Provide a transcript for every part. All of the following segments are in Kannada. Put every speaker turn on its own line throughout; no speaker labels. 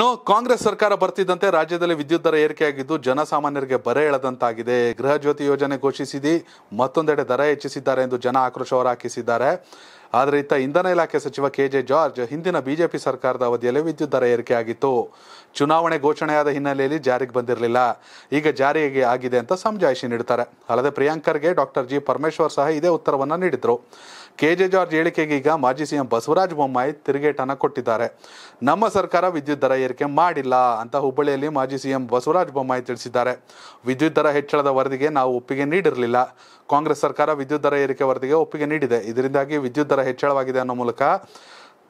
ಇನ್ನು ಕಾಂಗ್ರೆಸ್ ಸರ್ಕಾರ ಬರ್ತಿದ್ದಂತೆ ರಾಜ್ಯದಲ್ಲಿ ವಿದ್ಯುತ್ ದರ ಏರಿಕೆಯಾಗಿದ್ದು ಜನಸಾಮಾನ್ಯರಿಗೆ ಬರೆ ಎಳೆದಂತಾಗಿದೆ ಗೃಹ ಜ್ಯೋತಿ ಯೋಜನೆ ಘೋಷಿಸಿದಿ ಮತ್ತೊಂದೆಡೆ ದರ ಹೆಚ್ಚಿಸಿದ್ದಾರೆ ಎಂದು ಜನ ಆಕ್ರೋಶ ಹೊರಹಾಕಿಸಿದ್ದಾರೆ ಆದರೆ ಇತ್ತ ಇಂಧನ ಇಲಾಖೆ ಸಚಿವ ಕೆ ಜೆ ಜಾರ್ಜ್ ಹಿಂದಿನ ಬಿಜೆಪಿ ಸರ್ಕಾರದ ಅವಧಿಯಲ್ಲಿ ವಿದ್ಯುತ್ ದರ ಏರಿಕೆ ಆಗಿತ್ತು ಚುನಾವಣೆ ಘೋಷಣೆಯಾದ ಹಿನ್ನೆಲೆಯಲ್ಲಿ ಜಾರಿಗೆ ಬಂದಿರಲಿಲ್ಲ ಈಗ ಜಾರಿಗೆ ಆಗಿದೆ ಅಂತ ಸಮಜಾಯಿಷಿ ನೀಡುತ್ತಾರೆ ಅಲ್ಲದೆ ಪ್ರಿಯಾಂಕರ್ಗೆ ಡಾಕ್ಟರ್ ಜಿ ಪರಮೇಶ್ವರ್ ಸಹ ಇದೇ ಉತ್ತರವನ್ನು ನೀಡಿದರು ಕೆ ಜೆ ಜಾರ್ಜ್ ಹೇಳಿಕೆಗೆ ಈಗ ಮಾಜಿ ಸಿಎಂ ಬಸವರಾಜ ಬೊಮ್ಮಾಯಿ ತಿರುಗೇಟನ್ನು ಕೊಟ್ಟಿದ್ದಾರೆ ನಮ್ಮ ಸರ್ಕಾರ ವಿದ್ಯುತ್ ದರ ಏರಿಕೆ ಮಾಡಿಲ್ಲ ಅಂತ ಹುಬ್ಬಳ್ಳಿಯಲ್ಲಿ ಮಾಜಿ ಸಿಎಂ ಬಸವರಾಜ ಬೊಮ್ಮಾಯಿ ತಿಳಿಸಿದ್ದಾರೆ ವಿದ್ಯುತ್ ದರ ಹೆಚ್ಚಳದ ವರದಿಗೆ ನಾವು ಒಪ್ಪಿಗೆ ನೀಡಿರಲಿಲ್ಲ ಕಾಂಗ್ರೆಸ್ ಸರ್ಕಾರ ವಿದ್ಯುತ್ ದರ ಏರಿಕೆ ವರದಿಗೆ ಒಪ್ಪಿಗೆ ನೀಡಿದೆ ಇದರಿಂದಾಗಿ ವಿದ್ಯುತ್ ದರ ಹೆಚ್ಚಳವಾಗಿದೆ ಅನ್ನೋ ಮೂಲಕ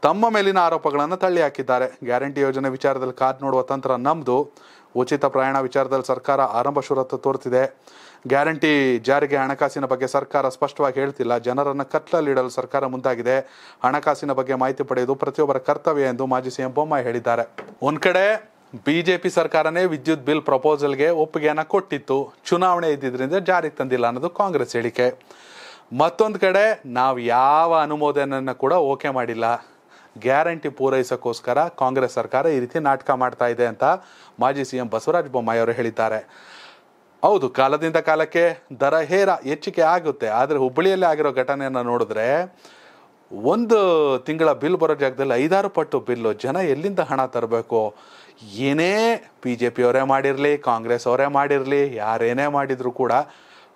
ತಮ್ಮ ಮೇಲಿನ ಆರೋಪಗಳನ್ನು ತಳ್ಳಿ ಹಾಕಿದ್ದಾರೆ ಗ್ಯಾರಂಟಿ ಯೋಜನೆ ವಿಚಾರದಲ್ಲಿ ಕಾದ್ ನೋಡುವ ತಂತ್ರ ನಮ್ದು ಉಚಿತ ಪ್ರಯಾಣ ವಿಚಾರದಲ್ಲಿ ಸರ್ಕಾರ ಆರಂಭ ಶುರತ್ತು ತೋರ್ತಿದೆ ಗ್ಯಾರಂಟಿ ಜಾರಿಗೆ ಹಣಕಾಸಿನ ಬಗ್ಗೆ ಸರ್ಕಾರ ಸ್ಪಷ್ಟವಾಗಿ ಹೇಳ್ತಿಲ್ಲ ಜನರನ್ನು ಕತ್ತಲಲ್ಲಿಡಲು ಸರ್ಕಾರ ಮುಂದಾಗಿದೆ ಹಣಕಾಸಿನ ಬಗ್ಗೆ ಮಾಹಿತಿ ಪಡೆಯುವುದು ಪ್ರತಿಯೊಬ್ಬರ ಕರ್ತವ್ಯ ಎಂದು ಮಾಜಿ ಸಿಎಂ ಬೊಮ್ಮಾಯಿ ಹೇಳಿದ್ದಾರೆ ಒಂದ್ ಕಡೆ ಬಿಜೆಪಿ ಸರ್ಕಾರನೇ ವಿದ್ಯುತ್ ಬಿಲ್ ಪ್ರಪೋಸಲ್ಗೆ ಒಪ್ಪಿಗೆಯನ್ನು ಕೊಟ್ಟಿತ್ತು ಚುನಾವಣೆ ಇದ್ದಿದ್ರಿಂದ ಜಾರಿಗೆ ತಂದಿಲ್ಲ ಅನ್ನೋದು ಕಾಂಗ್ರೆಸ್ ಹೇಳಿಕೆ ಮತ್ತೊಂದು ಕಡೆ ನಾವು ಯಾವ ಅನುಮೋದನೆಯನ್ನು ಕೂಡ ಓಕೆ ಮಾಡಿಲ್ಲ ಗ್ಯಾರಂಟಿ ಪೂರೈಸೋಕ್ಕೋಸ್ಕರ ಕಾಂಗ್ರೆಸ್ ಸರ್ಕಾರ ಈ ರೀತಿ ನಾಟಕ ಮಾಡ್ತಾ ಇದೆ ಅಂತ ಮಾಜಿ ಸಿ ಎಂ ಬಸವರಾಜ ಬೊಮ್ಮಾಯಿ ಅವರು ಹೇಳಿದ್ದಾರೆ ಹೌದು ಕಾಲದಿಂದ ಕಾಲಕ್ಕೆ ದರ ಹೇರ ಹೆಚ್ಚಿಕೆ ಆಗುತ್ತೆ ಆದರೆ ಹುಬ್ಬಳ್ಳಿಯಲ್ಲಿ ಆಗಿರೋ ಘಟನೆಯನ್ನು ನೋಡಿದ್ರೆ ಒಂದು ತಿಂಗಳ ಬಿಲ್ ಬರೋ ಜಾಗದಲ್ಲಿ ಐದಾರು ಪಟ್ಟು ಬಿಲ್ಲು ಜನ ಎಲ್ಲಿಂದ ಹಣ ತರಬೇಕು ಏನೇ ಬಿ ಜೆ ಅವರೇ ಮಾಡಿರಲಿ ಕಾಂಗ್ರೆಸ್ ಅವರೇ ಮಾಡಿರಲಿ ಯಾರೇನೇ ಮಾಡಿದರೂ ಕೂಡ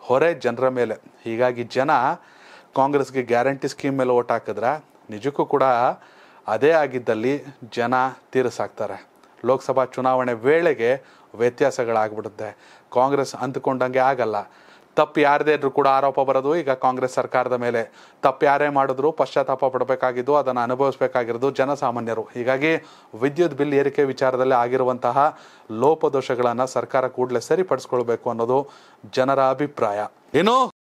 ಹೊರೆ ಜನರ ಮೇಲೆ ಹೀಗಾಗಿ ಜನ ಕಾಂಗ್ರೆಸ್ಗೆ ಗ್ಯಾರಂಟಿ ಸ್ಕೀಮ್ ಮೇಲೆ ಓಟ್ ಹಾಕಿದ್ರೆ ನಿಜಕ್ಕೂ ಕೂಡ ಅದೇ ಆಗಿದ್ದಲ್ಲಿ ಜನ ತೀರಿಸಾಕ್ತಾರೆ ಲೋಕಸಭಾ ಚುನಾವಣೆ ವೇಳೆಗೆ ವ್ಯತ್ಯಾಸಗಳಾಗ್ಬಿಡುತ್ತೆ ಕಾಂಗ್ರೆಸ್ ಅಂದುಕೊಂಡಂಗೆ ಆಗಲ್ಲ ತಪ್ಪು ಯಾರದೇ ಇದ್ರು ಕೂಡ ಆರೋಪ ಬರೋದು ಈಗ ಕಾಂಗ್ರೆಸ್ ಸರ್ಕಾರದ ಮೇಲೆ ತಪ್ಪು ಯಾರೇ ಮಾಡಿದ್ರು ಪಶ್ಚಾತ್ತಾಪ ಪಡಬೇಕಾಗಿದ್ದು ಅದನ್ನು ಅನುಭವಿಸಬೇಕಾಗಿರೋದು ಜನಸಾಮಾನ್ಯರು ಹೀಗಾಗಿ ವಿದ್ಯುತ್ ಬಿಲ್ ಏರಿಕೆ ವಿಚಾರದಲ್ಲಿ ಆಗಿರುವಂತಹ ಲೋಪದೋಷಗಳನ್ನು ಸರ್ಕಾರ ಕೂಡಲೇ ಸರಿಪಡಿಸ್ಕೊಳ್ಬೇಕು ಅನ್ನೋದು ಜನರ ಅಭಿಪ್ರಾಯ ಏನು